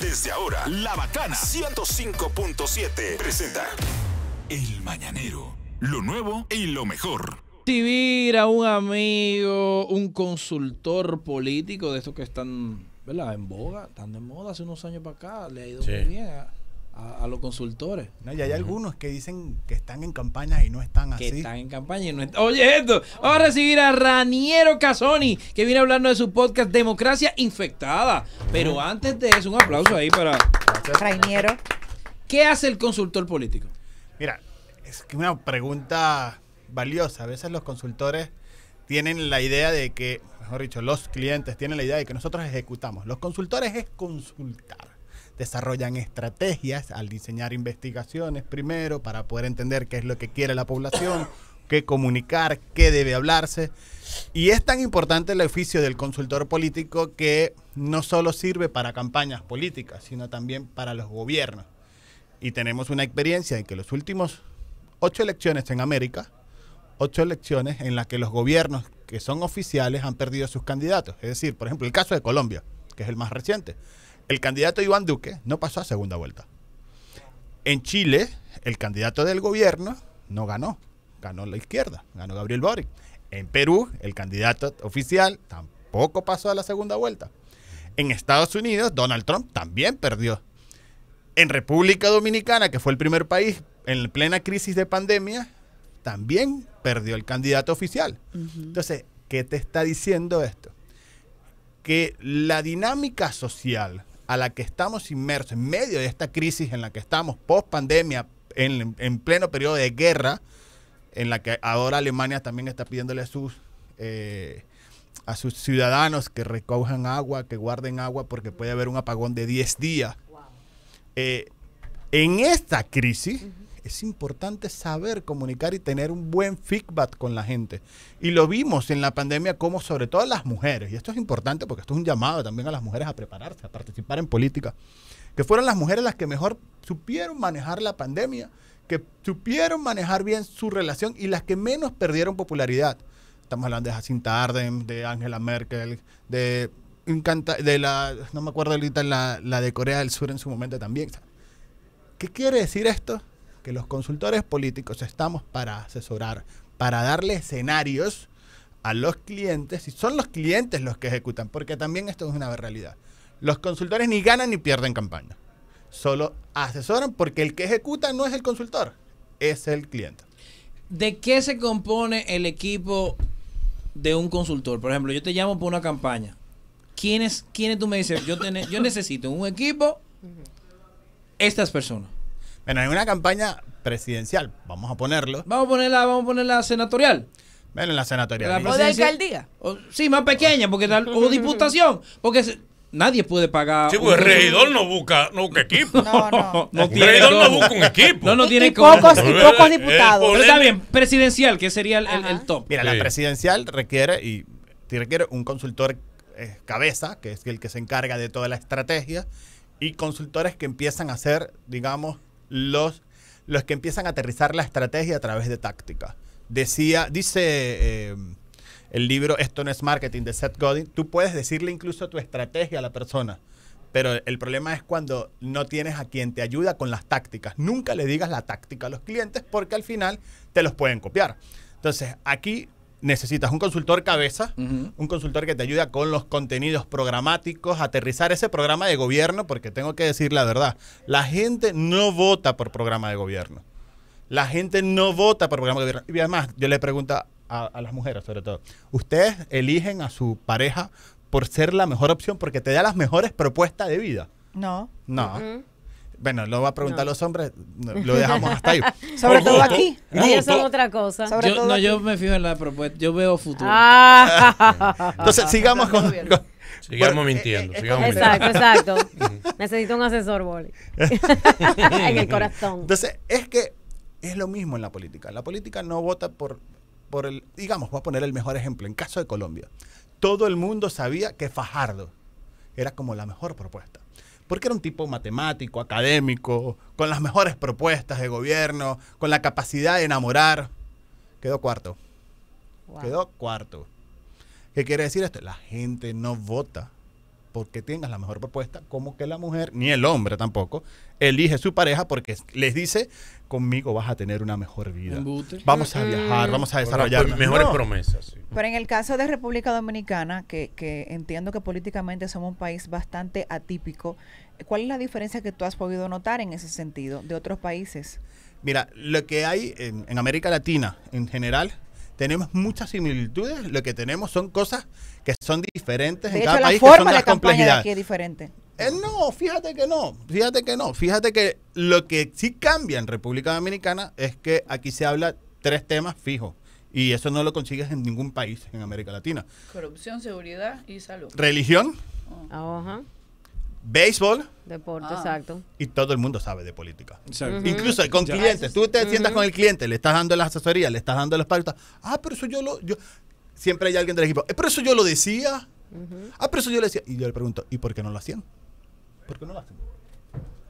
Desde ahora, La Bacana 105.7 presenta El Mañanero, lo nuevo y lo mejor. Recibir a un amigo, un consultor político de estos que están, ¿verdad? En boga, están de moda hace unos años para acá, le ha ido muy bien. ¿eh? a, los consultores. No, y hay algunos que dicen que están en campaña y no están así. Que están en campaña y no están. Oye, esto. Vamos a recibir a Raniero Casoni, que viene hablando de su podcast Democracia Infectada. Pero antes de eso, un aplauso ahí para. Raniero. ¿Qué hace el consultor político? Mira, es una pregunta valiosa. A veces los consultores tienen la idea de que, mejor dicho, los clientes tienen la idea de que nosotros ejecutamos. Los consultores es consultar desarrollan estrategias al diseñar investigaciones primero para poder entender qué es lo que quiere la población, qué comunicar, qué debe hablarse. Y es tan importante el oficio del consultor político que no solo sirve para campañas políticas, sino también para los gobiernos. Y tenemos una experiencia de que los últimos ocho elecciones en América, ocho elecciones en las que los gobiernos que son oficiales han perdido sus candidatos. Es decir, por ejemplo, el caso de Colombia, que es el más reciente. El candidato Iván Duque no pasó a segunda vuelta. En Chile, el candidato del gobierno no ganó. Ganó la izquierda, ganó Gabriel Boric. En Perú, el candidato oficial tampoco pasó a la segunda vuelta. En Estados Unidos, Donald Trump también perdió. En República Dominicana, que fue el primer país en plena crisis de pandemia, también perdió el candidato oficial. Entonces, ¿qué te está diciendo esto? Que la dinámica social a la que estamos inmersos en medio de esta crisis en la que estamos post pandemia, en, pleno periodo de guerra, en la que ahora Alemania también está pidiéndole a sus, eh, a sus ciudadanos que recojan agua, que guarden agua, porque puede haber un apagón de 10 días. Eh, en esta crisis, es importante saber comunicar y tener un buen feedback con la gente. Y lo vimos en la pandemia como sobre todo las mujeres, y esto es importante porque esto es un llamado también a las mujeres a prepararse, a participar en política, que fueron las mujeres las que mejor supieron manejar la pandemia, que supieron manejar bien su relación y las que menos perdieron popularidad. Estamos hablando de Jacinta Arden, de Angela Merkel, de, de la, no me acuerdo ahorita, la, la de Corea del Sur en su momento también. ¿Qué quiere decir esto? que los consultores políticos estamos para asesorar, para darle escenarios a los clientes, y son los clientes los que ejecutan, porque también esto es una realidad. Los consultores ni ganan ni pierden campaña, solo asesoran porque el que ejecuta no es el consultor, es el cliente. ¿De qué se compone el equipo de un consultor? Por ejemplo, yo te llamo por una campaña. ¿Quiénes, quiénes tú me dices? Yo, yo necesito un equipo, estas personas. Bueno, en una campaña presidencial, vamos a ponerlo. Vamos a ponerla, vamos a ponerla senatorial. Bueno, en la senatorial. La o de alcaldía. sí, más pequeña, porque tal o diputación, porque nadie puede pagar. Sí, porque el regidor no busca, no busca equipo. No, no. no regidor no busca un equipo. No, no tiene pocos, y pocos eh, diputados. Pero está bien, presidencial, que sería el, top. Mira, la presidencial requiere y requiere un consultor eh, cabeza, que es el que se encarga de toda la estrategia, y consultores que empiezan a hacer, digamos, los, los que empiezan a aterrizar la estrategia a través de táctica. Decía, dice eh, el libro Esto no es marketing de Seth Godin, tú puedes decirle incluso tu estrategia a la persona. Pero el problema es cuando no tienes a quien te ayuda con las tácticas. Nunca le digas la táctica a los clientes porque al final te los pueden copiar. Entonces, aquí necesitas un consultor cabeza, un consultor que te ayude con los contenidos programáticos, aterrizar ese programa de gobierno, porque tengo que decir la verdad, la gente no vota por programa de gobierno. La gente no vota por programa de gobierno. Y además, yo le pregunto a, las mujeres sobre todo, ¿ustedes eligen a su pareja por ser la mejor opción porque te da las mejores propuestas de vida? No. No. Bueno, lo va a preguntar los hombres, lo dejamos hasta ahí. Sobre todo aquí. Ellos es otra cosa. no, yo me fijo en la propuesta, yo veo futuro. Ah. Entonces, sigamos con, Sigamos eh, mintiendo, eh, sigamos exacto, Exacto, Necesito un asesor, Boli. en el corazón. Entonces, es que es lo mismo en la política. La política no vota por, por el, digamos, voy a poner el mejor ejemplo, en caso de Colombia. Todo el mundo sabía que Fajardo era como la mejor propuesta porque era un tipo matemático, académico, con las mejores propuestas de gobierno, con la capacidad de enamorar. Quedó cuarto. Quedó cuarto. ¿Qué quiere decir esto? La gente no vota porque tengas la mejor propuesta, como que la mujer, ni el hombre tampoco, elige su pareja porque les dice, conmigo vas a tener una mejor vida. Vamos a viajar, vamos a desarrollar mejores promesas. Pero en el caso de República Dominicana, que, entiendo que políticamente somos un país bastante atípico, ¿cuál es la diferencia que tú has podido notar en ese sentido de otros países? Mira, lo que hay en América Latina en general tenemos muchas similitudes, lo que tenemos son cosas que son diferentes en cada país, forma que son de la complejidad. es diferente. Eh, no, fíjate que no, fíjate que no, fíjate que lo que sí cambia en República Dominicana es que aquí se habla tres temas fijos. Y eso no lo consigues en ningún país en América Latina. Corrupción, seguridad y salud. Religión. Oh. Ajá béisbol. Deporte, ah. exacto. Y todo el mundo sabe de política. Incluso con clientes. Tú te con el cliente, le estás dando las asesorías, le estás dando las pautas. Ah, pero eso yo lo. Yo, siempre hay alguien del equipo. Eh, pero eso yo lo decía. Ah, pero eso yo lo decía. Y yo le pregunto, ¿y por qué no lo hacían? ¿Por qué no lo hacen?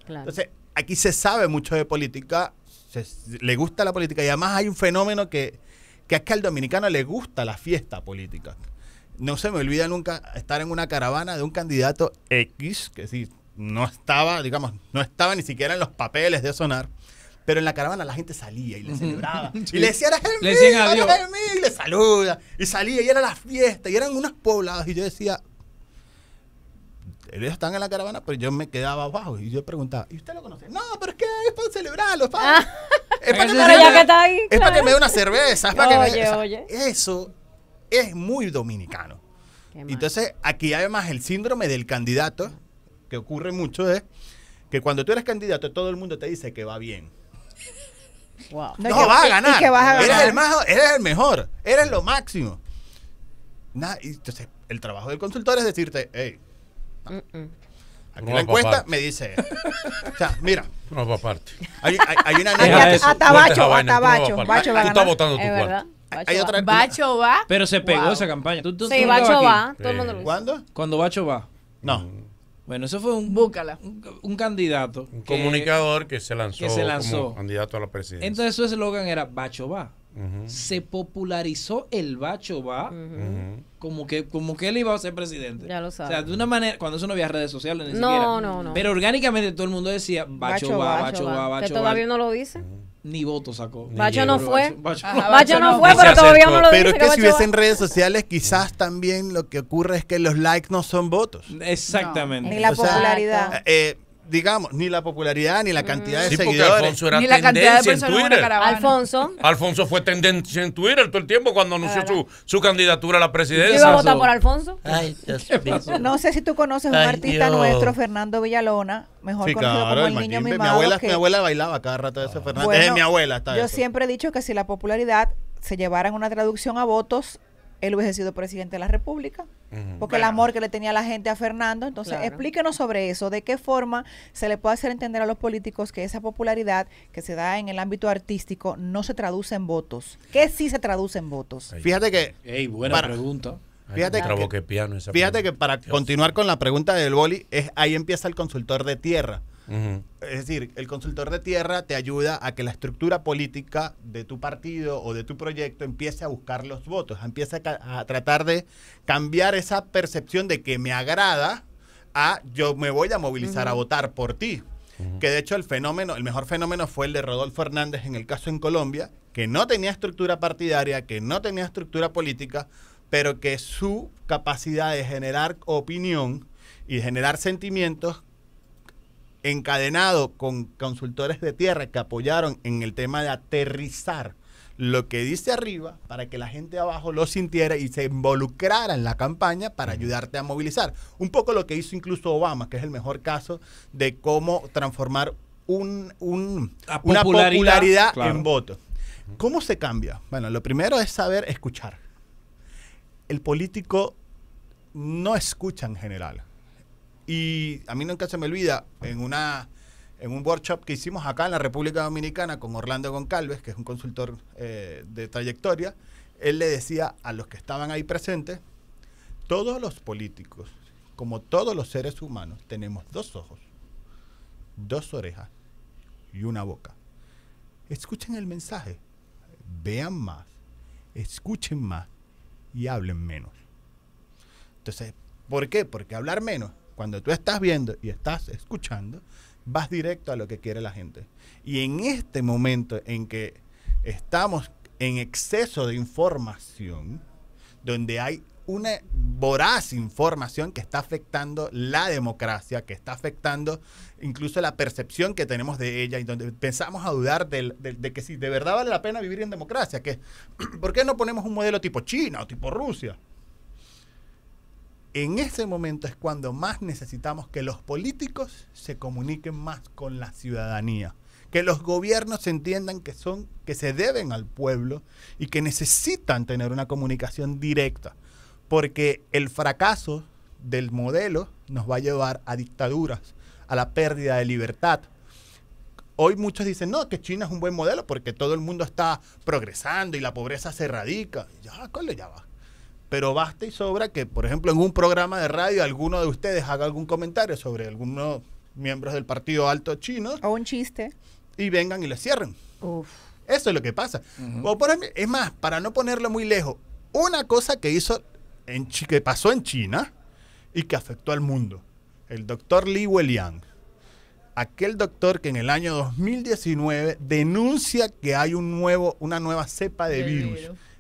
Entonces, aquí se sabe mucho de política, le gusta la política y además hay un fenómeno que, que es que al dominicano le gusta la fiesta política no se me olvida nunca estar en una caravana de un candidato X, que sí, no estaba, digamos, no estaba ni siquiera en los papeles de sonar. Pero en la caravana la gente salía y le celebraba. Y le decía le "A y le saluda. Y salía, y era la fiesta, y eran unas pobladas. Y yo decía, ellos están en la caravana, pero yo me quedaba abajo y yo preguntaba, ¿y usted lo conoce? No, pero es que es para celebrarlo, ah. es para, que, me, es para que me dé una cerveza, es para que me, oye. Eso es muy dominicano. Entonces, aquí además el síndrome del candidato, que ocurre mucho, es ¿eh? que cuando tú eres candidato, todo el mundo te dice que va bien. No, va a ganar. Que a ganar. Eres, el más, eres el mejor. Eres lo máximo. entonces, el trabajo del consultor es decirte, hey, mm, mm. Aquí la encuesta me dice. o sea, mira. No aparte. Hay, hay, hay una anécdota. a ganar. Tú estás votando tu cuarto. Bacho Pero se pegó esa campaña. sí, Bacho va. Eh, ¿Cuándo? Cuando Bacho va. No. Bueno, eso fue un, Búscala. un, candidato. Un comunicador que se lanzó, se lanzó. candidato a la presidencia. Entonces su eslogan era Bacho va. Se popularizó el Bacho va como, que, como que él iba a ser presidente. Ya lo sabes. O sea, de una manera, cuando eso no había redes sociales ni siquiera. No, no, no. Pero orgánicamente todo el mundo decía Bacho, va, Bacho va, Bacho va. ¿Usted todavía no lo dice? ni voto sacó. Bacho no fue. Bacho, no, fue, pero todavía no lo Pero es que, si si hubiesen redes sociales, quizás también lo que ocurre es que los likes no son votos. Exactamente. ni la popularidad. eh, digamos, ni la popularidad, ni la cantidad de seguidores. ni la cantidad de en Twitter. Alfonso. Alfonso fue tendencia en Twitter todo el tiempo cuando anunció su, su, candidatura a la presidencia. iba a votar por Alfonso? Ay, No sé si tú conoces a un artista nuestro, Fernando Villalona, mejor conocido como el, niño Mi abuela, mi abuela bailaba cada rato de ese Fernando. es mi abuela. yo siempre he dicho que si la popularidad se llevara en una traducción a votos, él hubiese sido presidente de la República, porque el amor que le tenía la gente a Fernando. Entonces, explíquenos sobre eso, de qué forma se le puede hacer entender a los políticos que esa popularidad que se da en el ámbito artístico no se traduce en votos. que sí se traduce en votos? fíjate que... Ey, buena pregunta. Fíjate, que, fíjate que para continuar con la pregunta del boli, es, ahí empieza el consultor de tierra. Es decir, el consultor de tierra te ayuda a que la estructura política de tu partido o de tu proyecto empiece a buscar los votos, empiece a, tratar de cambiar esa percepción de que me agrada a yo me voy a movilizar a votar por ti. Que de hecho el fenómeno, el mejor fenómeno fue el de Rodolfo Hernández en el caso en Colombia, que no tenía estructura partidaria, que no tenía estructura política, pero que su capacidad de generar opinión y generar sentimientos encadenado con consultores de tierra que apoyaron en el tema de aterrizar lo que dice arriba para que la gente de abajo lo sintiera y se involucrara en la campaña para ayudarte a movilizar. Un poco lo que hizo incluso Obama, que es el mejor caso de cómo transformar una popularidad, en voto. ¿Cómo se cambia? Bueno, lo primero es saber escuchar. El político no escucha en general. Y a mí nunca se me olvida, en, en un workshop que hicimos acá en la República Dominicana con Orlando Goncalves, que es un consultor eh, de trayectoria, él le decía a los que estaban ahí presentes, todos los políticos, como todos los seres humanos, tenemos dos ojos, dos orejas y una boca. Escuchen el mensaje, vean más, escuchen más y hablen menos. Entonces, ¿por qué? Porque hablar menos cuando tú estás viendo y estás escuchando, vas directo a lo que quiere la gente. Y en este momento en que estamos en exceso de información, donde hay una voraz información que está afectando la democracia, que está afectando incluso la percepción que tenemos de ella y donde pensamos a dudar de, que si de verdad vale la pena vivir en democracia, que ¿por qué no ponemos un modelo tipo China o tipo Rusia? En ese momento es cuando más necesitamos que los políticos se comuniquen más con la ciudadanía, que los gobiernos entiendan que son que se deben al pueblo y que necesitan tener una comunicación directa, porque el fracaso del modelo nos va a llevar a dictaduras, a la pérdida de libertad. Hoy muchos dicen, no, que China es un buen modelo porque todo el mundo está progresando y la pobreza se erradica. ya, cole, ya va pero basta y sobra que, por ejemplo, en un programa de radio alguno de ustedes haga algún comentario sobre algunos miembros del Partido Alto Chino. O un chiste. Y vengan y le cierren. Eso es lo que pasa. o por es más, para no ponerlo muy lejos, una cosa que hizo en, que pasó en China y que afectó al mundo. El doctor Li Weliang. Aquel doctor que en el año 2019 denuncia que hay un nuevo, una nueva cepa de, virus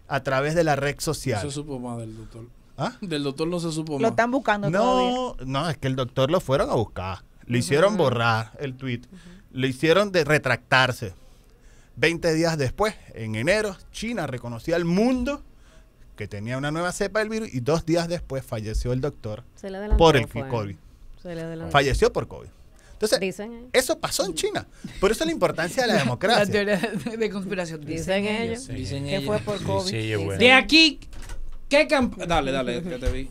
a través de la red social. No se supo más del doctor. ¿Ah? Del doctor no se supo más. Lo están buscando no, No, es que el doctor lo fueron a buscar. Le hicieron borrar el tweet. Le hicieron de retractarse. Veinte días después, en enero, China reconocía al mundo que tenía una nueva cepa del virus y dos días después falleció el doctor por el COVID. falleció por COVID. Entonces, eso pasó en China. Por eso la importancia de la democracia. La teoría de, conspiración. Dicen, ellos. Dicen que fue por COVID. De aquí, ¿qué campaña? Dale, dale, que te vi.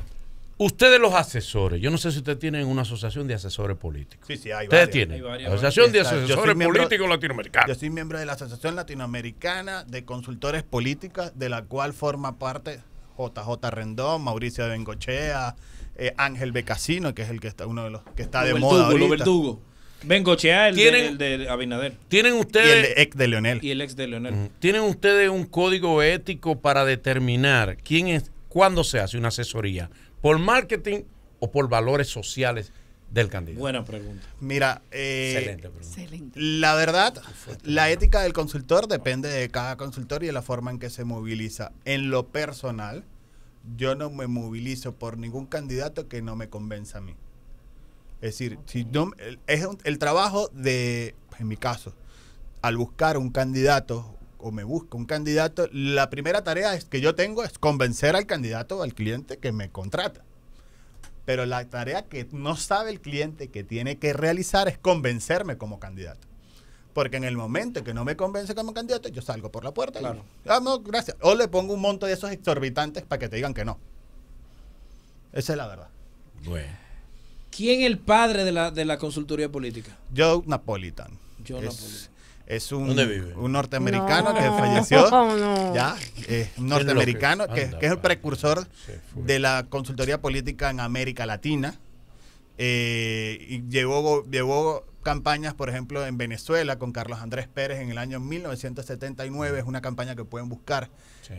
Ustedes los asesores, yo no sé si ustedes tienen una asociación de asesores políticos. Sí, sí, hay Ustedes tienen. asociación de asesores políticos latinoamericanos. Yo soy miembro de la Asociación Latinoamericana de Consultores Políticas, de la cual forma parte JJ Rendón, Mauricio de Bengochea, eh, Ángel Becasino, que es el que está uno de los que está de moda ahorita. Lo Bengochea, el, de, el de Abinader. Tienen ustedes y el ex de Leonel. Y el ex de Leonel. Tienen ustedes un código ético para determinar quién es cuándo se hace una asesoría, por marketing o por valores sociales del candidato? Buena pregunta. Mira, eh, Excelente la verdad, la ética del consultor depende de cada consultor y de la forma en que se moviliza. En lo personal, yo no me movilizo por ningún candidato que no me convenza a mí. Es decir, si es el trabajo de, pues, en mi caso, al buscar un candidato o me busca un candidato, la primera tarea que yo tengo es convencer al candidato, al cliente que me contrata. Pero la tarea que no sabe el cliente que tiene que realizar es convencerme como candidato. Porque en el momento que no me convence como candidato, yo salgo por la puerta. Claro. Y, ah, no, gracias. O le pongo un monto de esos exorbitantes para que te digan que no. Esa es la verdad. Bueno. ¿Quién es el padre de la, de la consultoría política? Joe Napolitan. Joe Napolitan es un, norteamericano que falleció. Ya, eh, un norteamericano que, es el precursor de la consultoría política en América Latina. Eh, y llevó, llevó campañas, por ejemplo, en Venezuela con Carlos Andrés Pérez en el año 1979, es una campaña que pueden buscar.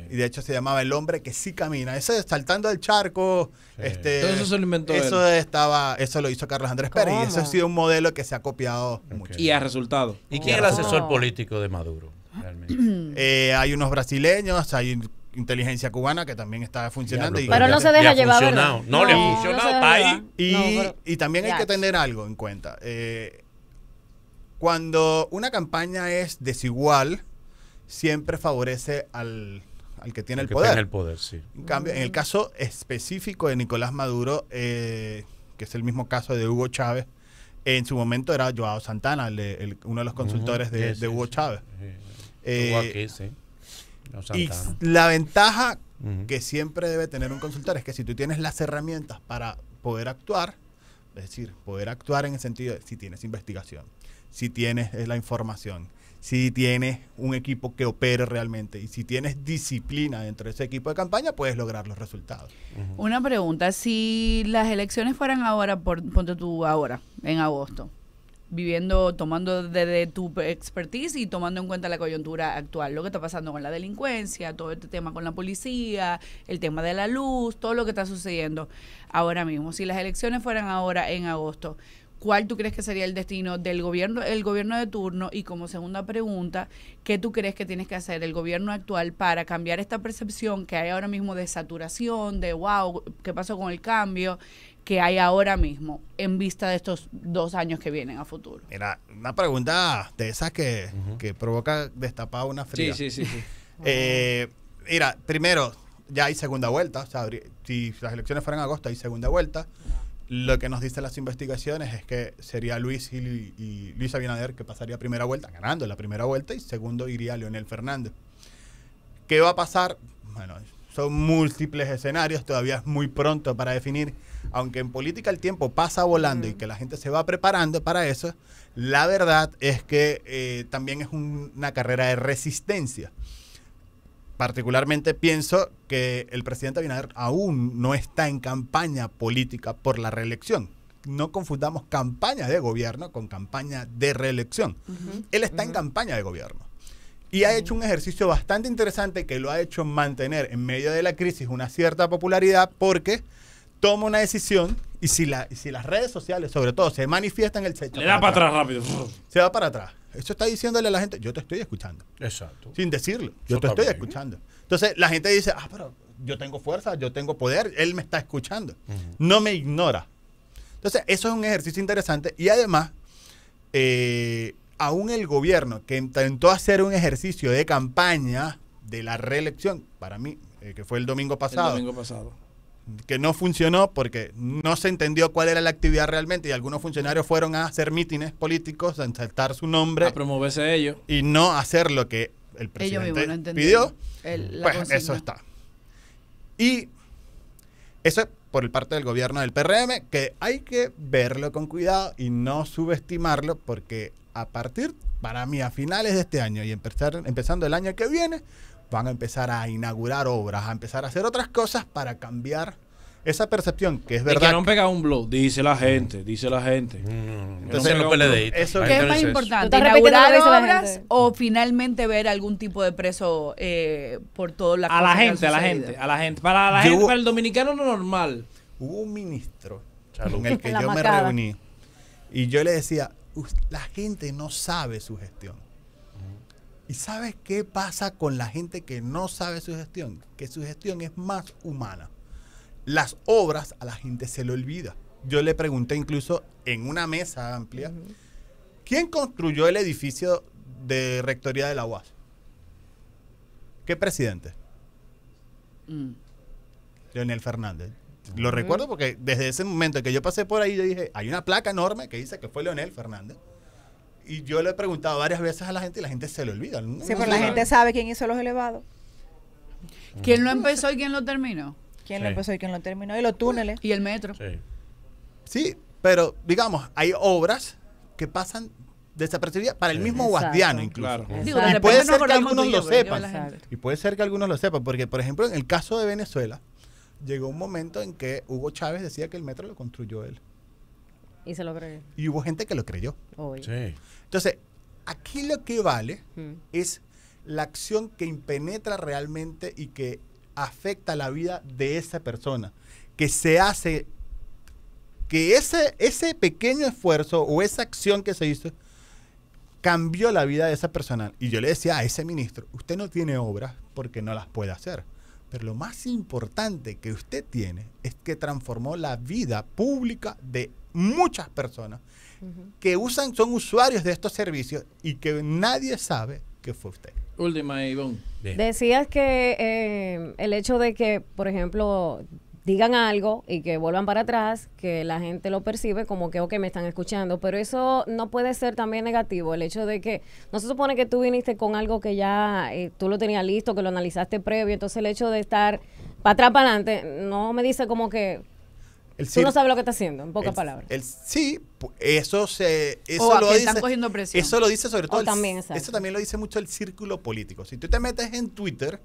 Y de hecho se llamaba El hombre que sí camina. Ese saltando el charco, este, Todo eso se lo inventó Eso estaba, eso lo hizo Carlos Andrés Pérez y eso ha sido un modelo que se ha copiado mucho. Y ha resultado. ¿Y quién es el asesor político de Maduro? Eh, hay unos brasileños, hay inteligencia cubana que también está funcionando. pero no se deja llevar. No, le ha funcionado. ahí. Y, y, también hay que tener algo en cuenta. Eh, cuando una campaña es desigual, siempre favorece al, que tiene el, poder. el poder, sí. En cambio, en el caso específico de Nicolás Maduro, eh, que es el mismo caso de Hugo Chávez, en su momento era Joao Santana, uno de los consultores de, Hugo Chávez. Sí. Eh, y la ventaja que siempre debe tener un consultor es que si tú tienes las herramientas para poder actuar, es decir, poder actuar en el sentido de si tienes investigación, si tienes la información, si tienes un equipo que opere realmente y si tienes disciplina dentro de ese equipo de campaña, puedes lograr los resultados. Una pregunta, si las elecciones fueran ahora, por, ponte tú ahora, en agosto, viviendo, tomando desde tu expertise y tomando en cuenta la coyuntura actual, lo que está pasando con la delincuencia, todo este tema con la policía, el tema de la luz, todo lo que está sucediendo ahora mismo. Si las elecciones fueran ahora en agosto, ¿Cuál tú crees que sería el destino del gobierno, el gobierno de turno? Y como segunda pregunta, ¿qué tú crees que tienes que hacer el gobierno actual para cambiar esta percepción que hay ahora mismo de saturación, de wow, qué pasó con el cambio que hay ahora mismo en vista de estos dos años que vienen a futuro? Mira, una pregunta de esas que, provoca destapar una fría. Sí, sí, sí. Eh, mira, primero, ya hay segunda vuelta. O sea, si las elecciones fueran en agosto, hay segunda vuelta. Lo que nos dicen las investigaciones es que sería Luis y, y Luis Abinader que pasaría primera vuelta, ganando la primera vuelta, y segundo iría Leonel Fernández. ¿Qué va a pasar? Bueno, son múltiples escenarios, todavía es muy pronto para definir. Aunque en política el tiempo pasa volando y que la gente se va preparando para eso, la verdad es que eh, también es una carrera de resistencia particularmente pienso que el presidente Abinader aún no está en campaña política por la reelección. No confundamos campaña de gobierno con campaña de reelección. Él está en campaña de gobierno. Y ha hecho un ejercicio bastante interesante que lo ha hecho mantener en medio de la crisis una cierta popularidad porque toma una decisión y si, la, si las redes sociales sobre todo se manifiestan, el se da para atrás rápido. Se va para atrás. Eso está diciéndole a la gente, yo te estoy escuchando. Exacto. Sin decirlo, yo, te estoy escuchando. Entonces la gente dice, ah, pero yo tengo fuerza, yo tengo poder, él me está escuchando. No me ignora. Entonces, eso es un ejercicio interesante y además, eh, aún el gobierno que intentó hacer un ejercicio de campaña de la reelección, para mí, eh, que fue el domingo pasado, el domingo pasado que no funcionó porque no se entendió cuál era la actividad realmente y algunos funcionarios fueron a hacer mítines políticos, a insertar su nombre. A promoverse ellos. Y no hacer lo que el presidente pidió. pues eso está. Y eso es por el parte del gobierno del PRM, que hay que verlo con cuidado y no subestimarlo porque a partir, para mí, a finales de este año y empezar, empezando el año que viene, van a empezar a inaugurar obras, a empezar a hacer otras cosas para cambiar esa percepción, que es verdad. que no han pegado un blog, dice la gente, dice la gente. Mm, entonces, no eso, ¿Qué es más importante? ¿Inaugurar obras o finalmente ver algún tipo de preso eh, por toda la A la gente, a la gente, a la gente. Para la gente, para el dominicano normal. Hubo un ministro con el que yo me reuní y yo le decía, la gente no sabe su gestión. ¿Y sabes qué pasa con la gente que no sabe su gestión? Que su gestión es más humana. Las obras a la gente se le olvida. Yo le pregunté incluso en una mesa amplia, ¿quién construyó el edificio de Rectoría de la UAS? ¿Qué presidente? Mm. Leonel Fernández. Lo recuerdo porque desde ese momento que yo pasé por ahí, yo dije, hay una placa enorme que dice que fue Leonel Fernández. Y yo le he preguntado varias veces a la gente y la gente se lo olvida. sí, pero la gente sabe quién hizo los elevados. ¿Quién lo empezó y quién lo terminó? ¿Quién lo empezó y quién lo terminó? Y los túneles. Y el metro. Sí. pero digamos, hay obras que pasan desapercibidas para el mismo guastiano incluso. y puede ser que algunos lo sepan. Y puede ser que algunos lo sepan, porque por ejemplo en el caso de Venezuela, llegó un momento en que Hugo Chávez decía que el metro lo construyó él. Y se lo creyó. Y hubo gente que lo creyó. Sí. Entonces, aquí lo que vale mm. es la acción que impenetra realmente y que afecta la vida de esa persona, que se hace, que ese, ese pequeño esfuerzo o esa acción que se hizo cambió la vida de esa persona. Y yo le decía a ese ministro, usted no tiene obras porque no las puede hacer. Pero lo más importante que usted tiene es que transformó la vida pública de muchas personas que usan, son usuarios de estos servicios y que nadie sabe que fue usted. Última, Ivonne. Decías que eh, el hecho de que, por ejemplo, digan algo y que vuelvan para atrás, que la gente lo percibe como que, ok, me están escuchando, pero eso no puede ser también negativo, el hecho de que no se supone que tú viniste con algo que ya eh, tú lo tenías listo, que lo analizaste previo, entonces el hecho de estar para atrás, para adelante, no me dice como que Tú no sabes lo que está haciendo, en pocas palabras. sí, eso se eso lo dice. Eso lo dice sobre todo. también, eso también lo dice mucho el círculo político. Si tú te metes en Twitter,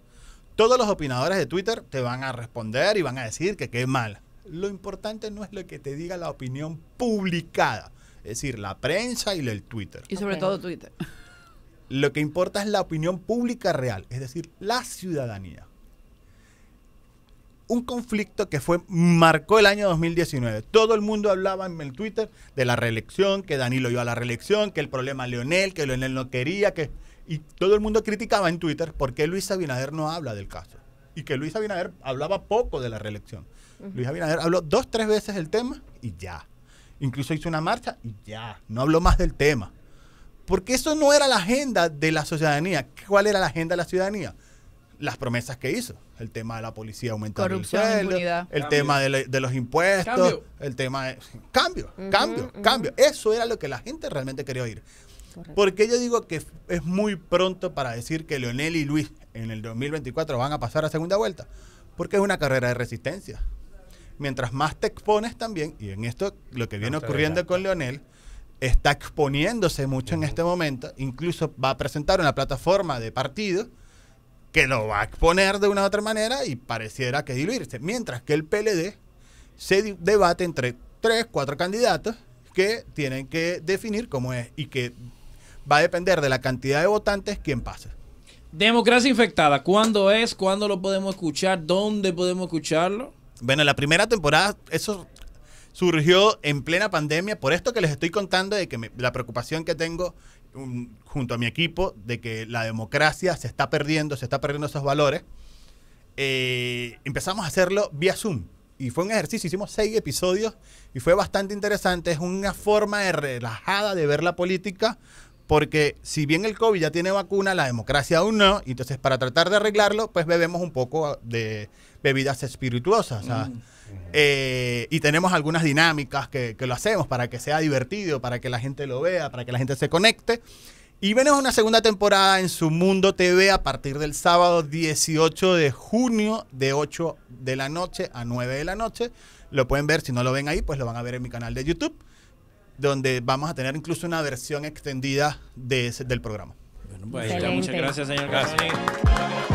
todos los opinadores de Twitter te van a responder y van a decir que qué mal. Lo importante no es lo que te diga la opinión publicada, es decir, la prensa y el Twitter. Y sobre todo Twitter. Lo que importa es la opinión pública real, es decir, la ciudadanía un conflicto que fue marcó el año 2019. Todo el mundo hablaba en el Twitter de la reelección, que Danilo iba a la reelección, que el problema Leonel, que Leonel no quería, que y todo el mundo criticaba en Twitter por qué Luis Abinader no habla del caso y que Luis Abinader hablaba poco de la reelección. Luis Abinader habló dos, tres veces del tema y ya. Incluso hizo una marcha y ya, no habló más del tema. Porque eso no era la agenda de la ciudadanía. ¿Cuál era la agenda de la ciudadanía? las promesas que hizo. El tema de la policía aumentando el el tema de, los impuestos, el tema de... Cambio, cambio, cambio. Eso era lo que la gente realmente quería oír. Porque yo digo que es muy pronto para decir que Leonel y Luis en el 2024 van a pasar a segunda vuelta. Porque es una carrera de resistencia. Mientras más te expones también, y en esto lo que viene ocurriendo con Leonel, está exponiéndose mucho en este momento, incluso va a presentar una plataforma de partido que lo va a exponer de una u otra manera y pareciera que diluirse. Mientras que el PLD se debate entre tres, cuatro candidatos que tienen que definir cómo es y que va a depender de la cantidad de votantes quién pasa. Democracia infectada, ¿cuándo es? ¿Cuándo lo podemos escuchar? ¿Dónde podemos escucharlo? Bueno, la primera temporada, eso surgió en plena pandemia, por esto que les estoy contando de que la preocupación que tengo junto a mi equipo de que la democracia se está perdiendo, se está perdiendo esos valores. Eh, empezamos a hacerlo vía Zoom. Y fue un ejercicio, hicimos seis episodios y fue bastante interesante. Es una forma de relajada de ver la política porque si bien el COVID ya tiene vacuna, la democracia aún no, entonces para tratar de arreglarlo, pues bebemos un poco de bebidas espirituosas. Mm. Eh, y tenemos algunas dinámicas que, lo hacemos para que sea divertido, para que la gente lo vea, para que la gente se conecte. Y venimos una segunda temporada en su Mundo TV a partir del sábado 18 de junio de 8 de la noche a 9 de la noche. Lo pueden ver, si no lo ven ahí, pues lo van a ver en mi canal de YouTube donde vamos a tener incluso una versión extendida de del programa. Bueno, pues, muchas gracias, señor García.